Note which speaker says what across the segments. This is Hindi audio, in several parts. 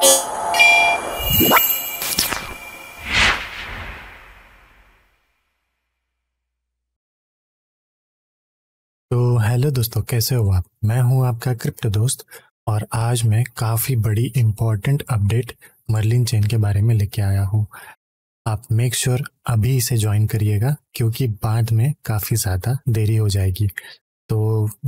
Speaker 1: तो हेलो दोस्तों कैसे हो आप मैं हूं आपका क्रिप्टो दोस्त और आज मैं काफ़ी बड़ी इम्पॉर्टेंट अपडेट मर्लिन चेन के बारे में लेके आया हूं आप मेक श्योर sure अभी इसे ज्वाइन करिएगा क्योंकि बाद में काफ़ी ज़्यादा देरी हो जाएगी तो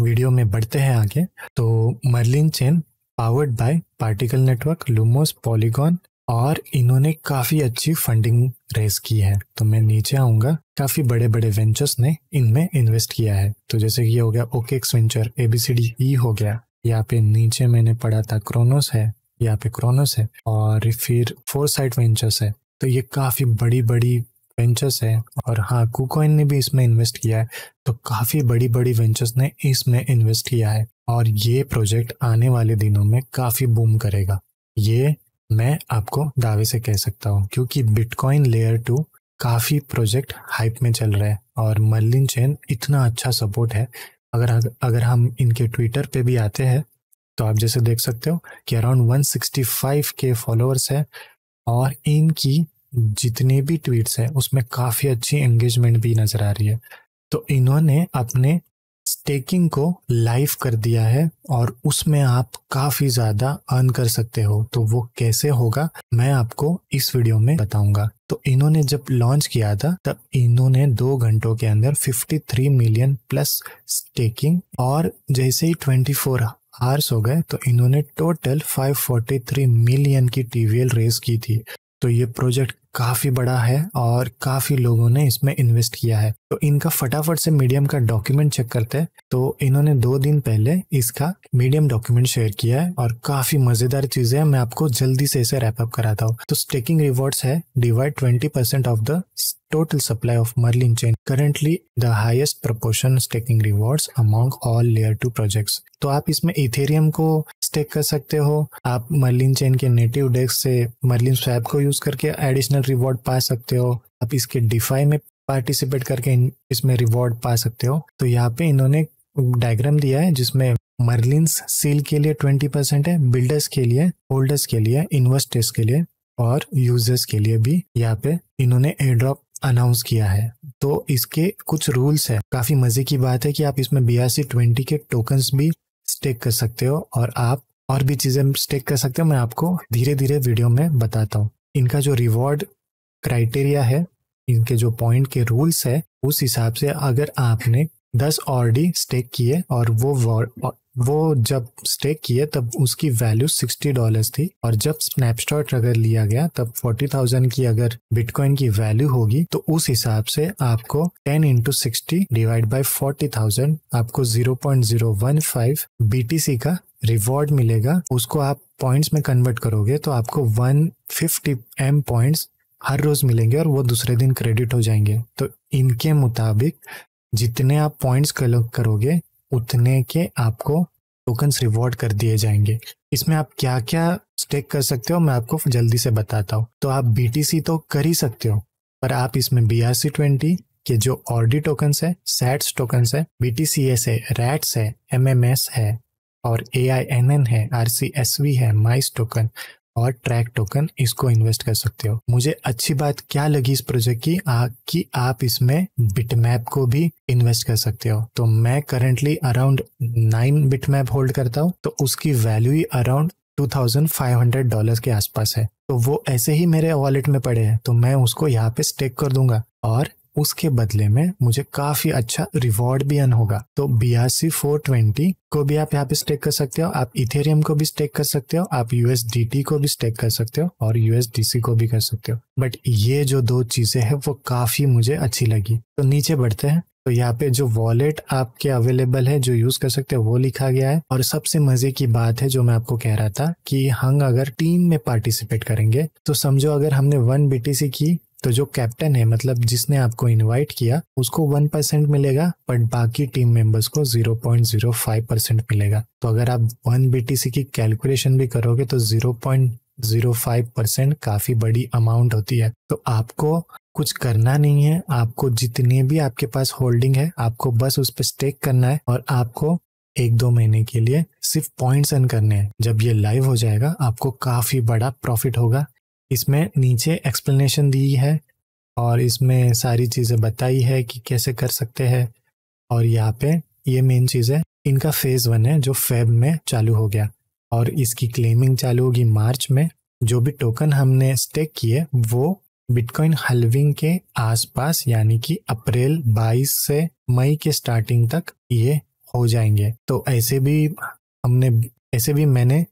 Speaker 1: वीडियो में बढ़ते हैं आगे तो Merlin chain powered by Particle network Lumos Polygon और इन्होंने काफ़ी अच्छी फंडिंग रेस की है तो मैं नीचे आऊंगा काफ़ी बड़े बड़े वेंचर्स ने इनमें इन्वेस्ट किया है तो जैसे ये हो गया ओके वेंचर एबीसीडी ई हो गया यहाँ पे नीचे मैंने पढ़ा था क्रोनोस है यहाँ पे क्रोनोस है और फिर फोर साइड वेंचर्स है तो ये काफ़ी बड़ी बड़ी वेंचर्स है और हाँ कुकॉइन ने भी इसमें इन्वेस्ट किया है तो काफ़ी बड़ी बड़ी वेंचर्स ने इसमें इन्वेस्ट किया है और ये प्रोजेक्ट आने वाले दिनों में काफ़ी बूम करेगा ये मैं आपको दावे से कह सकता हूँ क्योंकि बिटकॉइन लेयर टू काफ़ी प्रोजेक्ट हाइप में चल रहे हैं और मर्लिन चेन इतना अच्छा सपोर्ट है अगर अगर हम इनके ट्विटर पे भी आते हैं तो आप जैसे देख सकते हो कि अराउंड 165 के फॉलोअर्स हैं और इनकी जितने भी ट्वीट्स हैं उसमें काफ़ी अच्छी एंगेजमेंट भी नज़र आ रही है तो इन्होंने अपने स्टेकिंग को लाइव कर दिया है और उसमें आप काफी ज्यादा अर्न कर सकते हो तो वो कैसे होगा मैं आपको इस वीडियो में बताऊंगा तो इन्होंने जब लॉन्च किया था तब इन्होंने दो घंटों के अंदर 53 मिलियन प्लस स्टेकिंग और जैसे ही 24 आवर्स हो गए तो इन्होंने टोटल 543 मिलियन की टीवीएल रेस की थी तो ये प्रोजेक्ट काफ़ी बड़ा है और काफ़ी लोगों ने इसमें इन्वेस्ट किया है तो इनका फटाफट से मीडियम का डॉक्यूमेंट चेक करते हैं तो इन्होंने दो दिन पहले इसका मीडियम डॉक्यूमेंट शेयर किया है और काफ़ी मज़ेदार चीज़ें हैं मैं आपको जल्दी से इसे रैपअप कराता हूँ तो स्टेकिंग रिवॉर्ड्स है divide twenty percent of the total supply of Merlin chain currently the highest proportion staking rewards among all layer 2 projects तो आप इसमें इथेरियम को स्टेक कर सकते हो आप मर्लिन चेन के नेटिव डेस्क से मर्लिन स्वैप को यूज करके एडिशनल रिवॉर्ड पा सकते हो आप इसके डिफाई में पार्टिसिपेट करके इसमें रिवॉर्ड पा सकते हो तो यहाँ पे इन्होंने डायग्राम दिया है जिसमें मर्लिन सील के लिए 20% परसेंट है बिल्डर्स के लिए होल्डर्स के लिए इन्वेस्टर्स के लिए और यूजर्स के लिए भी यहाँ पे इन्होंने एयर ड्रॉप अनाउंस किया है तो इसके कुछ रूल्स है काफ़ी मज़े की बात है कि आप इसमें बी आर सी ट्वेंटी के टोकन्स भी स्टेक कर सकते हो और आप और भी चीज़ें स्टेक कर सकते हो मैं आपको धीरे धीरे वीडियो में बताता हूँ इनका जो रिवॉर्ड क्राइटेरिया है इनके जो पॉइंट के रूल्स है उस हिसाब से अगर आपने दस ऑलरेडी स्टेक किए और वो वो जब स्टेक किए तब उसकी वैल्यू सिक्सटी डॉलर थी और जब स्नैपशॉट अगर लिया गया तब फोर्टी थाउजेंड की अगर बिटकॉइन की वैल्यू होगी तो उस हिसाब से आपको ten into sixty divide by forty thousand आपको zero point zero one five BTC का रिवॉर्ड मिलेगा उसको आप पॉइंट्स में कन्वर्ट करोगे तो आपको वन फिफ्टी एम पॉइंट्स हर रोज मिलेंगे और वो दूसरे दिन क्रेडिट हो जाएंगे तो इनके मुताबिक जितने आप पॉइंट्स कलेक्ट करोगे उतने के आपको टोकन्स रिवॉर्ड कर दिए जाएंगे इसमें आप क्या क्या स्टेक कर सकते हो मैं आपको जल्दी से बताता हूँ तो आप बी तो कर ही सकते हो पर आप इसमें बी आर सी ट्वेंटी के जो ऑर्डी टोकन्स है सैट्स टोकन्स है बी टी सी एस है रैट्स है एम एम एस है और ए आई एन एन है आर सी एस वी है माइस टोकन और ट्रैक टोकन इसको इन्वेस्ट कर सकते हो मुझे अच्छी बात क्या लगी इस प्रोजेक्ट की आ, कि आप इसमें बिटमैप को भी इन्वेस्ट कर सकते हो तो मैं currently around nine bitmap hold करता हूँ तो उसकी वैल्यू ही around two thousand five hundred dollar के आसपास है तो वो ऐसे ही मेरे वॉलेट में पड़े हैं तो मैं उसको यहाँ पे स्टेक कर दूंगा और उसके बदले में मुझे काफी अच्छा रिवॉर्ड भी अन होगा तो बयासी फोर ट्वेंटी को भी आप यहाँ पे स्टेक कर सकते हो आप इथेरियम को भी स्टेक कर सकते हो आप यूएसडीटी को भी स्टेक कर सकते हो और यूएसडीसी को भी कर सकते हो बट ये जो दो चीजें हैं वो काफी मुझे अच्छी लगी तो नीचे बढ़ते हैं तो यहाँ पे जो वॉलेट आपके अवेलेबल है जो यूज कर सकते हो वो लिखा गया है और सबसे मजे की बात है जो मैं आपको कह रहा था कि हम अगर टीम में पार्टिसिपेट करेंगे तो समझो अगर हमने वन बीटीसी की तो जो कैप्टन है मतलब जिसने आपको इनवाइट किया उसको वन परसेंट मिलेगा बट बाकी टीम मेंबर्स को zero point zero five percent मिलेगा तो अगर आप वन बीटीसी की कैलकुलेशन भी करोगे तो zero point zero five percent काफी बड़ी अमाउंट होती है तो आपको कुछ करना नहीं है आपको जितने भी आपके पास होल्डिंग है आपको बस उस पर स्टेक करना है और आपको एक दो महीने के लिए सिर्फ पॉइंट्स अर्न करने हैं जब ये लाइव हो जाएगा आपको काफी बड़ा प्रॉफिट होगा इसमें नीचे एक्सप्लेनेशन दी है और इसमें सारी चीज़ें बताई है कि कैसे कर सकते हैं और यहाँ पे ये मेन चीज़ है इनका फेज़ वन है जो फेब में चालू हो गया और इसकी क्लेमिंग चालू होगी मार्च में जो भी टोकन हमने स्टेक किए वो बिटकॉइन हल्विंग के आसपास यानी कि अप्रैल 22 से मई के स्टार्टिंग तक ये हो जाएंगे तो ऐसे भी हमने ऐसे भी मैंने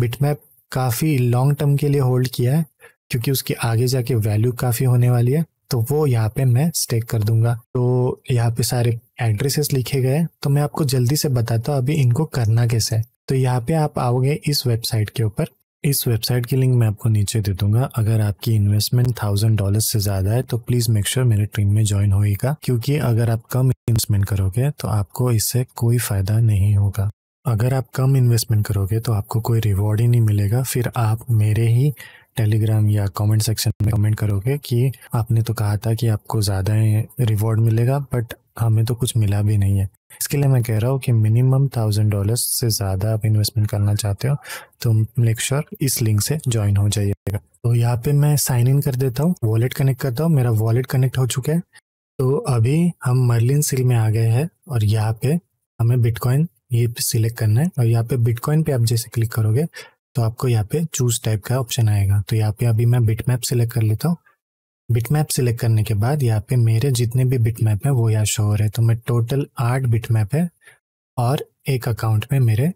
Speaker 1: बिटमैप काफ़ी लॉन्ग टर्म के लिए होल्ड किया है क्योंकि उसकी आगे जाके वैल्यू काफ़ी होने वाली है तो वो यहाँ पे मैं स्टेक कर दूंगा तो यहाँ पे सारे एड्रेसेस लिखे गए तो मैं आपको जल्दी से बताता हूँ अभी इनको करना कैसे है तो यहाँ पे आप आओगे इस वेबसाइट के ऊपर इस वेबसाइट की लिंक मैं आपको नीचे दे दूंगा अगर आपकी इन्वेस्टमेंट थाउजेंड डॉलर से ज्यादा है तो प्लीज मेक श्योर मेरे टीम में ज्वाइन होएगा क्योंकि अगर आप कम इन्वेस्टमेंट करोगे तो आपको इससे कोई फायदा नहीं होगा अगर आप कम इन्वेस्टमेंट करोगे तो आपको कोई रिवॉर्ड ही नहीं मिलेगा फिर आप मेरे ही टेलीग्राम या कमेंट सेक्शन में कमेंट करोगे कि आपने तो कहा था कि आपको ज़्यादा रिवॉर्ड मिलेगा बट हमें तो कुछ मिला भी नहीं है इसके लिए मैं कह रहा हूँ कि मिनिमम थाउजेंड डॉलर्स से ज़्यादा आप इन्वेस्टमेंट करना चाहते हो तो मेक श्योर sure इस लिंक से ज्वाइन हो जाइएगा तो यहाँ पे मैं साइन इन कर देता हूँ वॉलेट कनेक्ट करता हूँ मेरा वॉलेट कनेक्ट हो चुका है तो अभी हम मर्लिन सिल में आ गए हैं और यहाँ पे हमें बिटकॉइन ये सिलेक्ट करना है और यहाँ पे बिटकॉइन पे आप जैसे क्लिक करोगे तो आपको यहाँ पे चूज टाइप का ऑप्शन आएगा तो यहाँ पे अभी मैं बिट मैप सिलेक्ट कर लेता हूँ बिट मैप सिलेक्ट करने के बाद यहाँ पे मेरे जितने भी बिट मैप हैं वो यहाँ शो हो रहे तो मैं टोटल आठ बिट मैप है और एक अकाउंट में मेरे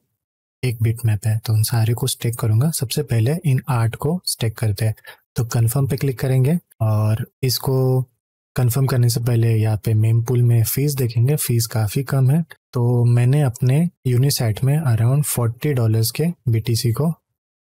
Speaker 1: एक बिट मैप है तो उन सारे को स्टेक करूंगा सबसे पहले इन आठ को स्टेक करते हैं तो कन्फर्म पे क्लिक करेंगे और इसको कन्फर्म करने से पहले यहाँ पे मेम पुल में फीस देखेंगे फीस काफ़ी कम है तो मैंने अपने यूनिसाइट में अराउंड फोर्टी डॉलर्स के बी को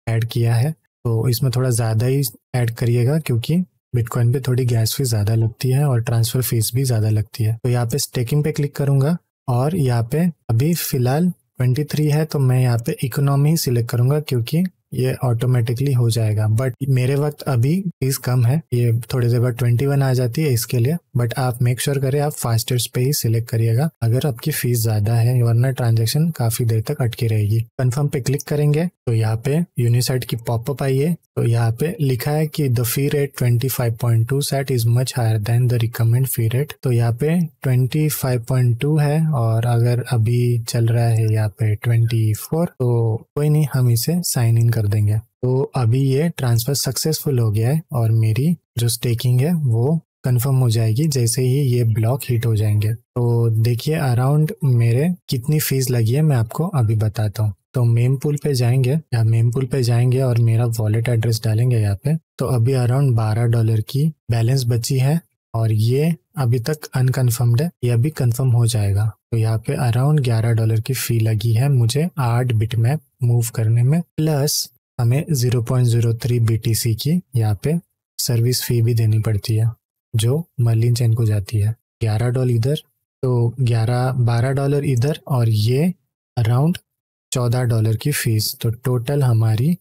Speaker 1: ऐड किया है तो इसमें थोड़ा ज़्यादा ही ऐड करिएगा क्योंकि बिटकॉइन पे थोड़ी गैस फीस ज़्यादा लगती है और ट्रांसफ़र फीस भी ज़्यादा लगती है तो यहाँ पे स्टेकिंग पे क्लिक करूँगा और यहाँ पे अभी फ़िलहाल 23 है तो मैं यहाँ पे इकोनॉमी ही सिलेक्ट करूँगा क्योंकि ये ऑटोमेटिकली हो जाएगा बट मेरे वक्त अभी फीस कम है ये थोड़ी देर बाद ट्वेंटी वन आ जाती है इसके लिए बट आप मेक श्योर sure करें आप फास्टेस्ट पे ही सिलेक्ट करिएगा अगर आपकी फीस ज्यादा है वरना ट्रांजेक्शन काफी देर तक अटकी रहेगी कंफर्म पे क्लिक करेंगे तो यहाँ पे यूनिसाइट की पॉपअप आई है तो यहाँ पे लिखा है कि the fee rate twenty five point two sat is much higher than the recommend fee rate तो यहाँ पे ट्वेंटी फाइव पॉइंट टू है और अगर अभी चल रहा है यहाँ पे ट्वेंटी फोर तो कोई नहीं हम इसे साइन इन कर कर देंगे तो अभी ये ट्रांसफ़र सक्सेसफुल हो गया है और मेरी जो स्टेकिंग है वो कंफर्म हो जाएगी जैसे ही ये ब्लॉक हिट हो जाएंगे तो देखिए अराउंड मेरे कितनी फीस लगी है मैं आपको अभी बताता हूँ तो मेम पुल पे जाएंगे या मेम पुल पे जाएंगे और मेरा वॉलेट एड्रेस डालेंगे यहाँ पे तो अभी अराउंड बारह डॉलर की बैलेंस बची है और ये अभी तक अनकन्फर्म्ड है ये अभी कंफर्म हो जाएगा तो यहाँ पे अराउंड ग्यारह डॉलर की फ़ी लगी है मुझे आठ बिट मैप मूव करने में प्लस हमें zero zero point T C की यहाँ पे सर्विस फ़ी भी देनी पड़ती है जो मर्लिन चैन को जाती है ग्यारह डॉलर इधर तो ग्यारह बारह डॉलर इधर और ये अराउंड चौदह डॉलर की फ़ीस तो टोटल हमारी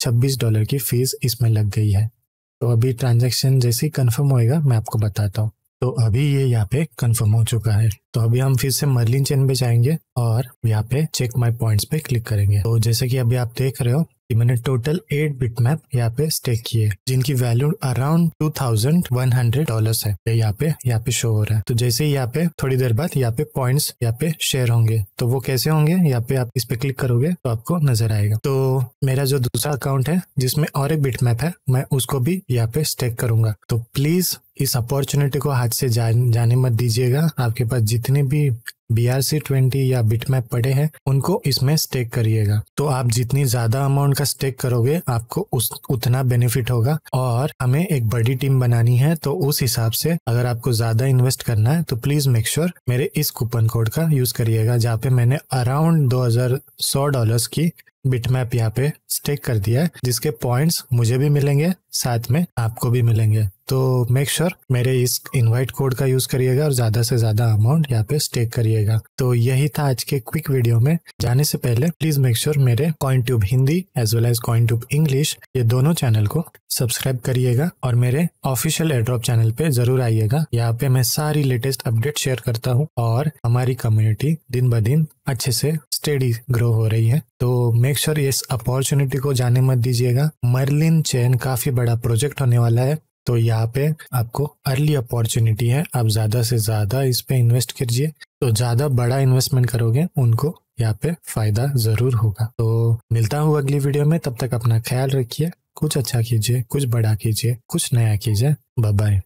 Speaker 1: छब्बीस डॉलर की फ़ीस इसमें लग गई है तो अभी ट्रांजेक्शन जैसे ही कन्फर्म होएगा मैं आपको बताता हूँ तो अभी ये यहाँ पे कन्फर्म हो चुका है तो अभी हम फिर से मर्लिन चेन पे जाएंगे और यहाँ पे चेक माई पॉइंट्स पे क्लिक करेंगे तो जैसे कि अभी आप देख रहे हो मैंने टोटल एट बिटमैप यहाँ पे स्टेक किए जिनकी value around two thousand one hundred dollar है यहाँ पे यहाँ पे शो हो रहा है तो जैसे ही यहाँ पे थोड़ी देर बाद यहाँ पे पॉइंट्स यहाँ पे शेयर होंगे तो वो कैसे होंगे यहाँ पे आप इस पे क्लिक करोगे तो आपको नजर आएगा तो मेरा जो दूसरा अकाउंट है जिसमें और एक बिट मैप है मैं उसको भी यहाँ पे स्टेक करूंगा तो प्लीज इस अपॉर्चुनिटी को हाथ से जाने मत दीजिएगा आपके पास जितने भी बी आर सी ट्वेंटी या बिटमैप पड़े हैं उनको इसमें स्टेक करिएगा तो आप जितनी ज्यादा अमाउंट का स्टेक करोगे आपको उस उतना बेनिफिट होगा और हमें एक बड़ी टीम बनानी है तो उस हिसाब से अगर आपको ज्यादा इन्वेस्ट करना है तो प्लीज मेक श्योर मेरे इस कूपन कोड का यूज करिएगा जहाँ पे मैंने अराउंड दो हजार सौ डॉलर की बिटमैप यहाँ पे स्टेक कर दिया है जिसके पॉइंट्स मुझे भी मिलेंगे साथ में आपको भी मिलेंगे तो मेक श्योर sure मेरे इस इनवाइट कोड का यूज करिएगा और ज्यादा से ज्यादा अमाउंट यहाँ पे स्टेक करिएगा तो यही था आज के क्विक वीडियो में जाने से पहले प्लीज मेक श्योर मेरे Coin Tube Hindi as well as Coin Tube English ये दोनों चैनल को सब्सक्राइब करिएगा और मेरे ऑफिशियल एड्रॉप चैनल पे जरूर आइएगा यहाँ पे मैं सारी लेटेस्ट अपडेट शेयर करता हूँ और हमारी कम्युनिटी दिन ब दिन अच्छे से स्टेडी ग्रो हो रही है तो मेक श्योर sure इस अपॉर्चुनिटी को जाने मत दीजिएगा मर्लिन चैन काफी बड़ा प्रोजेक्ट होने वाला है तो यहाँ पे आपको अर्ली अपॉर्चुनिटी है आप ज्यादा से ज्यादा इस पे इन्वेस्ट कीजिए तो ज्यादा बड़ा इन्वेस्टमेंट करोगे उनको यहाँ पे फायदा जरूर होगा तो मिलता हूँ अगली वीडियो में तब तक अपना ख्याल रखिए कुछ अच्छा कीजिए कुछ बड़ा कीजिए कुछ नया कीजिए बाय